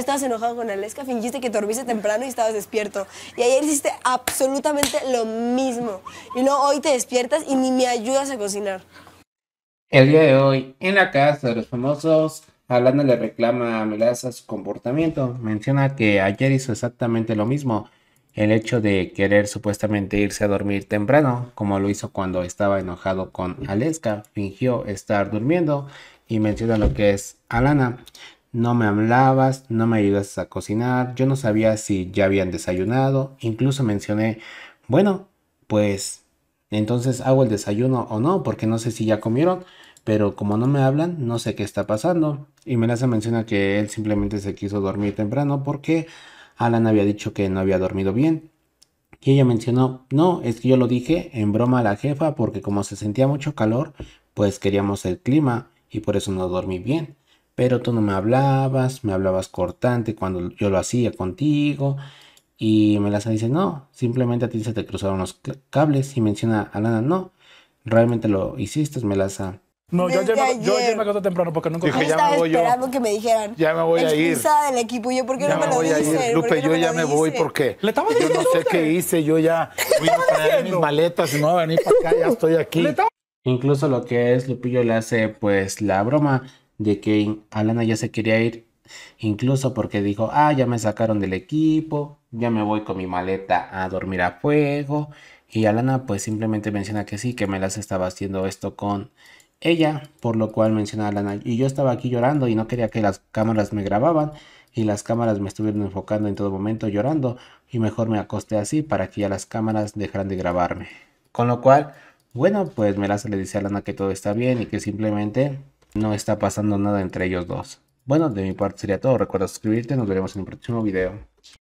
Estabas enojado con Aleska, fingiste que dormiste temprano y estabas despierto. Y ayer hiciste absolutamente lo mismo. Y no, hoy te despiertas y ni me ayudas a cocinar. El día de hoy, en la casa de los famosos, Alana le reclama a Melaza su comportamiento. Menciona que ayer hizo exactamente lo mismo. El hecho de querer supuestamente irse a dormir temprano, como lo hizo cuando estaba enojado con Aleska, fingió estar durmiendo y menciona lo que es Alana. No me hablabas, no me ayudas a cocinar, yo no sabía si ya habían desayunado, incluso mencioné, bueno, pues entonces hago el desayuno o no, porque no sé si ya comieron, pero como no me hablan, no sé qué está pasando. Y Melaza menciona que él simplemente se quiso dormir temprano porque Alan había dicho que no había dormido bien. Y ella mencionó, no, es que yo lo dije en broma a la jefa porque como se sentía mucho calor, pues queríamos el clima y por eso no dormí bien pero tú no me hablabas, me hablabas cortante cuando yo lo hacía contigo. Y Melaza dice, no, simplemente a ti se te cruzaron los cables y menciona a nada no, realmente lo hiciste, Melaza. No, yo ya yo llegué temprano porque nunca Dije, ya me voy esperando que me dijeran. Ya me voy a ir. del equipo, yo por qué ya no me, voy lo Lupe, yo ya me voy porque Le estaba yo no sé qué hice, yo ya voy a traer mis maletas y no voy a venir para acá, ya estoy aquí. Incluso lo que es Lupillo le hace pues la broma de que Alana ya se quería ir, incluso porque dijo, ah, ya me sacaron del equipo, ya me voy con mi maleta a dormir a fuego. Y Alana pues simplemente menciona que sí, que Melas estaba haciendo esto con ella, por lo cual menciona a Alana. Y yo estaba aquí llorando y no quería que las cámaras me grababan y las cámaras me estuvieron enfocando en todo momento llorando y mejor me acosté así para que ya las cámaras dejaran de grabarme. Con lo cual, bueno, pues Melas le dice a Alana que todo está bien y que simplemente no está pasando nada entre ellos dos. Bueno, de mi parte sería todo. Recuerda suscribirte. Nos veremos en el próximo video.